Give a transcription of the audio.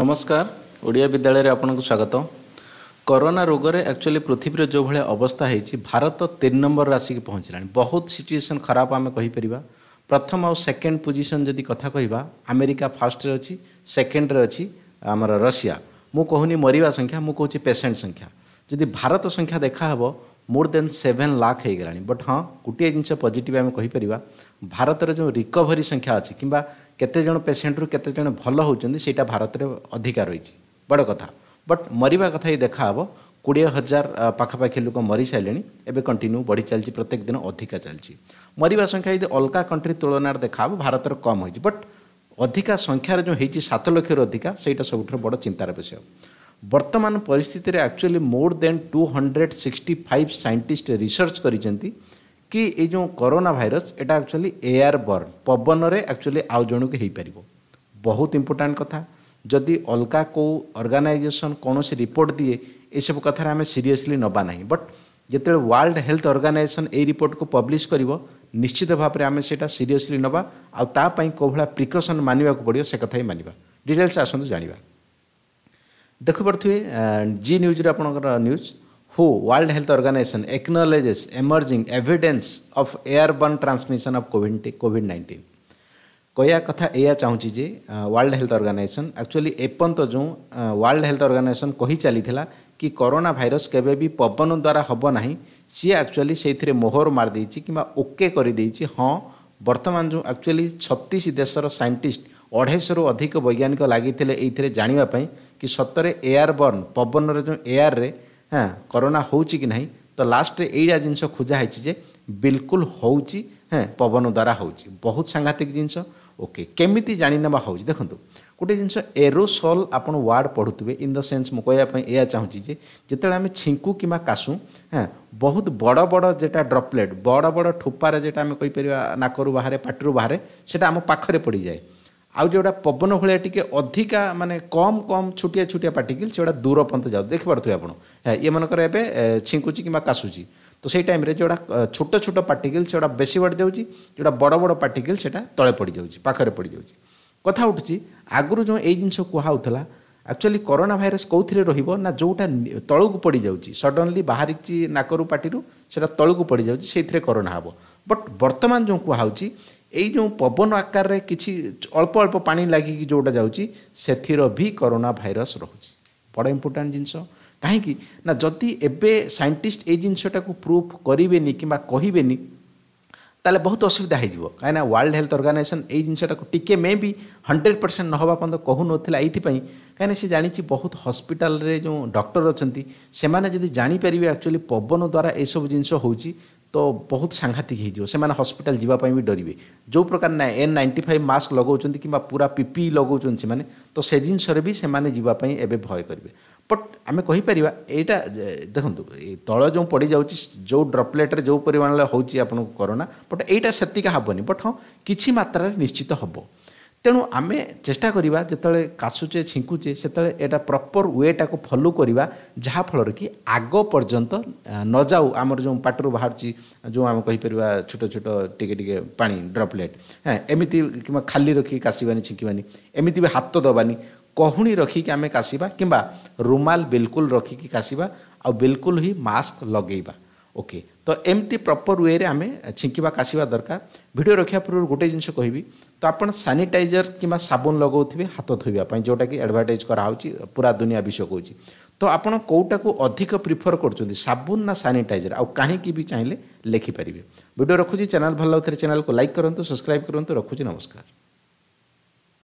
ନମସ୍କାର ଓଡ଼ିଆ ବିଦ୍ୟାଳୟରେ ଆପଣଙ୍କୁ ସ୍ୱାଗତ କରୋନା ରୋଗରେ ଆକ୍ଚୁଆଲି ପୃଥିବୀର ଯେଉଁଭଳିଆ ଅବସ୍ଥା ହେଇଛି ଭାରତ ତିନି ନମ୍ବର ଆସିକି ପହଞ୍ଚିଲାଣି ବହୁତ ସିଚୁଏସନ୍ ଖରାପ ଆମେ କହିପାରିବା ପ୍ରଥମ ଆଉ ସେକେଣ୍ଡ ପୋଜିସନ୍ ଯଦି କଥା କହିବା ଆମେରିକା ଫାର୍ଷ୍ଟରେ ଅଛି ସେକେଣ୍ଡରେ ଅଛି ଆମର ରଷିଆ ମୁଁ କହୁନି ମରିବା ସଂଖ୍ୟା ମୁଁ କହୁଛି ପେସେଣ୍ଟ ସଂଖ୍ୟା ଯଦି ଭାରତ ସଂଖ୍ୟା ଦେଖାହେବ ମୋର୍ ଦେନ୍ ସେଭେନ୍ ଲାଖ୍ ହେଇଗଲାଣି ବଟ୍ ହଁ ଗୋଟିଏ ଜିନିଷ ପଜିଟିଭ୍ ଆମେ କହିପାରିବା ଭାରତର ଯେଉଁ ରିକଭରି ସଂଖ୍ୟା ଅଛି କିମ୍ବା କେତେଜଣ ପେସେଣ୍ଟରୁ କେତେଜଣ ଭଲ ହେଉଛନ୍ତି ସେଇଟା ଭାରତରେ ଅଧିକା ରହିଛି ବଡ଼ କଥା ବଟ୍ ମରିବା କଥା ହିଁ ଦେଖାହେବ କୋଡ଼ିଏ ହଜାର ପାଖାପାଖି ଲୋକ ମରିସାରିଲେଣି ଏବେ କଣ୍ଟିନ୍ୟୁ ବଢ଼ି ଚାଲିଛି ପ୍ରତ୍ୟେକ ଦିନ ଅଧିକା ଚାଲିଛି ମରିବା ସଂଖ୍ୟା ଯଦି ଅଲଗା କଣ୍ଟ୍ରି ତୁଳନାରେ ଦେଖାହେବ ଭାରତର କମ୍ ହୋଇଛି ବଟ୍ ଅଧିକା ସଂଖ୍ୟାରେ ଯେଉଁ ହେଇଛି ସାତ ଲକ୍ଷରୁ ଅଧିକା ସେଇଟା ସବୁଠାରୁ ବଡ଼ ଚିନ୍ତାର ବିଷୟ ବର୍ତ୍ତମାନ ପରିସ୍ଥିତିରେ actually more than two hundred sixty five scientist research କରିଛନ୍ତି कि ये जो करोना भाइरस एटा एक्चुअली एयर बर्न पवन में एक्चुअली आउ जन के बहुत इम्पोर्टाट कथा जदि अलग कौ अर्गानाइजेसन कौन से रिपोर्ट दिए ये सब कथा आम सीरीयसली नवा ना बट जो वर्ल्ड हेल्थ अर्गानाइजेसन ये रिपोर्ट को पब्लीश कर निश्चित भाव में आम से सीरीयसली नवा आई कौ भाला प्रिकसन मानवाक पड़ो से कथा ही मानवा डिटेल्स आसतु देख देखुपे जी न्यूज रूज who World Health Organization acknowledges emerging evidence of airborne transmission of COVID-19. କହିବା କଥା ଏଇଆ ଚାହୁଁଛି ଯେ ୱାର୍ଲଡ ହେଲ୍ଥ ଅର୍ଗାନାଇଜେସନ୍ ଆକ୍ଚୁଆଲି ଏପର୍ଯ୍ୟନ୍ତ ଯେଉଁ ୱାର୍ଲଡ ହେଲ୍ଥ ଅର୍ଗାନାଇଜେସନ୍ କହି ଚାଲିଥିଲା କି କରୋନା ଭାଇରସ୍ କେବେ ବି ପବନ ଦ୍ୱାରା ହେବ ନାହିଁ ସିଏ ଆକ୍ଚୁଆଲି ସେଇଥିରେ ମୋହର ମାରିଦେଇଛି କିମ୍ବା ଓକେ କରିଦେଇଛି ହଁ ବର୍ତ୍ତମାନ ଯେଉଁ ଆକ୍ଚୁଆଲି ଛତିଶ ଦେଶର ସାଇଣ୍ଟିଷ୍ଟ ଅଢ଼େଇଶରୁ ଅଧିକ ବୈଜ୍ଞାନିକ ଲାଗିଥିଲେ ଏଇଥିରେ ଜାଣିବା ପାଇଁ କି ସତରେ ଏୟାର ବର୍ନ ପବନରେ ଯେଉଁ ଏୟାରରେ হ্যাঁ করোনা ହେଉଛି কি না তো লাস্টে এইটা জিনিস খোঁজা হয়েছে যে বিলকুল ହେଉଛି হ্যাঁ পবন দ্বারা হচ্ছে বহু সাংঘাতিক জিনিস ওকে কমিটি জানি নেওয়া হচ্ছে দেখুন গোটে জিনিস এরোসল আপনার ওয়ার্ড পড়ুবে ইন দ সেন্স মু এয়া চাহুছি যে যেত আমি ছিঙ্কু কিংবা কাশু হ্যাঁ বহুত বড় বড় যেটা ড্রপলেট বড় বড় ঠোপার যেটা আমি কইপার নাকর বাহারে পাটর বাহারে সেটা আমার পাখে পড়ি যায় ଆଉ ଯେଉଁଟା ପବନ ଭଳିଆ ଟିକେ ଅଧିକା ମାନେ କମ୍ କମ୍ ଛୋଟିଆ ଛୋଟିଆ ପାର୍ଟିକିଲ୍ ସେଗୁଡ଼ା ଦୂର ପର୍ଯ୍ୟନ୍ତ ଯାଉ ଦେଖିପାରୁଥିବେ ଆପଣ ଏମାନଙ୍କର ଏବେ ଛିଙ୍କୁଛି କିମ୍ବା କାଶୁଛି ତ ସେଇ ଟାଇମ୍ରେ ଯେଉଁଟା ଛୋଟ ଛୋଟ ପାର୍ଟିକିଲ୍ ସେଗୁଡ଼ା ବେଶୀ ଯାଉଛି ଯେଉଁଟା ବଡ଼ ବଡ଼ ପାର୍ଟିକିଲ୍ ସେଟା ତଳେ ପଡ଼ିଯାଉଛି ପାଖରେ ପଡ଼ିଯାଉଛି କଥା ଉଠୁଛି ଆଗରୁ ଯେଉଁ ଏଇ ଜିନିଷ କୁହାହେଉଥିଲା ଆକ୍ଚୁଆଲି କରୋନା ଭାଇରସ୍ କେଉଁଥିରେ ରହିବ ନା ଯେଉଁଟା ତଳକୁ ପଡ଼ିଯାଉଛି ସଡନ୍ଲି ବାହାରିଛି ନାକରୁ ପାଟିରୁ ସେଇଟା ତଳକୁ ପଡ଼ିଯାଉଛି ସେଇଥିରେ କରୋନା ହେବ ବଟ୍ ବର୍ତ୍ତମାନ ଯେଉଁ କୁହା ହେଉଛି ଏଇ ଯେଉଁ ପବନ ଆକାରରେ କିଛି ଅଳ୍ପ ଅଳ୍ପ ପାଣି ଲାଗିକି ଯେଉଁଟା ଯାଉଛି ସେଥିର ବି କରୋନା ଭାଇରସ୍ ରହୁଛି ବଡ଼ ଇମ୍ପୋର୍ଟାଣ୍ଟ ଜିନିଷ କାହିଁକି ନା ଯଦି ଏବେ ସାଇଣ୍ଟିଷ୍ଟ ଏଇ ଜିନିଷଟାକୁ ପ୍ରୁଫ୍ କରିବେନି କିମ୍ବା କହିବେନି ତାହେଲେ ବହୁତ ଅସୁବିଧା ହେଇଯିବ କାହିଁକିନା ୱାର୍ଲଡ ହେଲ୍ଥ ଅର୍ଗାନାଇଜେସନ୍ ଏଇ ଜିନିଷଟାକୁ ଟିକେ ମେ ବି ହଣ୍ଡ୍ରେଡ଼ ପରସେଣ୍ଟ ନହେବା ପର୍ଯ୍ୟନ୍ତ କହୁନଥିଲା ଏଇଥିପାଇଁ କାହିଁକିନା ସେ ଜାଣିଛି ବହୁତ ହସ୍ପିଟାଲରେ ଯେଉଁ ଡକ୍ଟର ଅଛନ୍ତି ସେମାନେ ଯଦି ଜାଣିପାରିବେ ଆକ୍ଚୁଆଲି ପବନ ଦ୍ୱାରା ଏସବୁ ଜିନିଷ ହେଉଛି তো বহুত সাংঘাতিক হেই দিও সে মানে হসপিটাল জিবা পাইমি ডরিবে জো প্রকার না এন95 মাস্ক লাগাউচନ୍ତି কিবা পুরা পিপি লাগাউচନ୍ତି মানে তো সেজন সার্ভিস মানে জিবা পাই এবে ভয় করিবে বাট আমি কই পারিবা এটা দেখন্ত এই তଳে যে পড়ি যাওচি জো ড্রপলেটরে জোপরিমানলে হয়চি আপণক করোনা বাট এইটা সতিকা হবনি বাট কিছি মাত্রা নিশ্চিত হব ତେଣୁ ଆମେ ଚେଷ୍ଟା କରିବା ଯେତେବେଳେ କାଶୁଛେ ଛିଙ୍କୁଛେ ସେତେବେଳେ ଏଇଟା ପ୍ରପର୍ ୱେଟାକୁ ଫଲୋ କରିବା ଯାହାଫଳରେ କି ଆଗ ପର୍ଯ୍ୟନ୍ତ ନଯାଉ ଆମର ଯେଉଁ ପାଟିରୁ ବାହାରୁଛି ଯେଉଁ ଆମେ କହିପାରିବା ଛୋଟ ଛୋଟ ଟିକେ ଟିକେ ପାଣି ଡ୍ରପଲେଟ୍ ହଁ ଏମିତି କିମ୍ବା ଖାଲି ରଖିକି କାଶିବାନି ଛିଙ୍କିବାନି ଏମିତି ବି ହାତ ଦେବାନି କହୁଣି ରଖିକି ଆମେ କାଶିବା କିମ୍ବା ରୁମାଲ ବିଲକୁଲ ରଖିକି କାଶିବା ଆଉ ବିଲକୁଲ ହିଁ ମାସ୍କ ଲଗେଇବା ଓକେ ତ ଏମିତି ପ୍ରପର୍ ୱେରେ ଆମେ ଛିଙ୍କିବା କାଶିବା ଦରକାର ଭିଡ଼ିଓ ରଖିବା ପୂର୍ବରୁ ଗୋଟେ ଜିନିଷ କହିବି ତ ଆପଣ ସାନିଟାଇଜର କିମ୍ବା ସାବୁନ ଲଗାଉଥିବେ ହାତ ଧୋଇବା ପାଇଁ ଯେଉଁଟାକି ଆଡ଼ଭାର୍ଟାଇଜ୍ କରାହେଉଛି ପୁରା ଦୁନିଆ ବିଷୟ କହୁଛି ତ ଆପଣ କେଉଁଟାକୁ ଅଧିକ ପ୍ରିଫର କରୁଛନ୍ତି ସାବୁନ ନା ସାନିଟାଇଜର ଆଉ କାହିଁକି ବି ଚାହିଁଲେ ଲେଖିପାରିବେ ଭିଡ଼ିଓ ରଖୁଛି ଚ୍ୟାନେଲ୍ ଭଲ ଲାଗୁଥିଲେ ଚ୍ୟାନେଲ୍କୁ ଲାଇକ୍ କରନ୍ତୁ ସବସ୍କ୍ରାଇବ୍ କରନ୍ତୁ ରଖୁଛି ନମସ୍କାର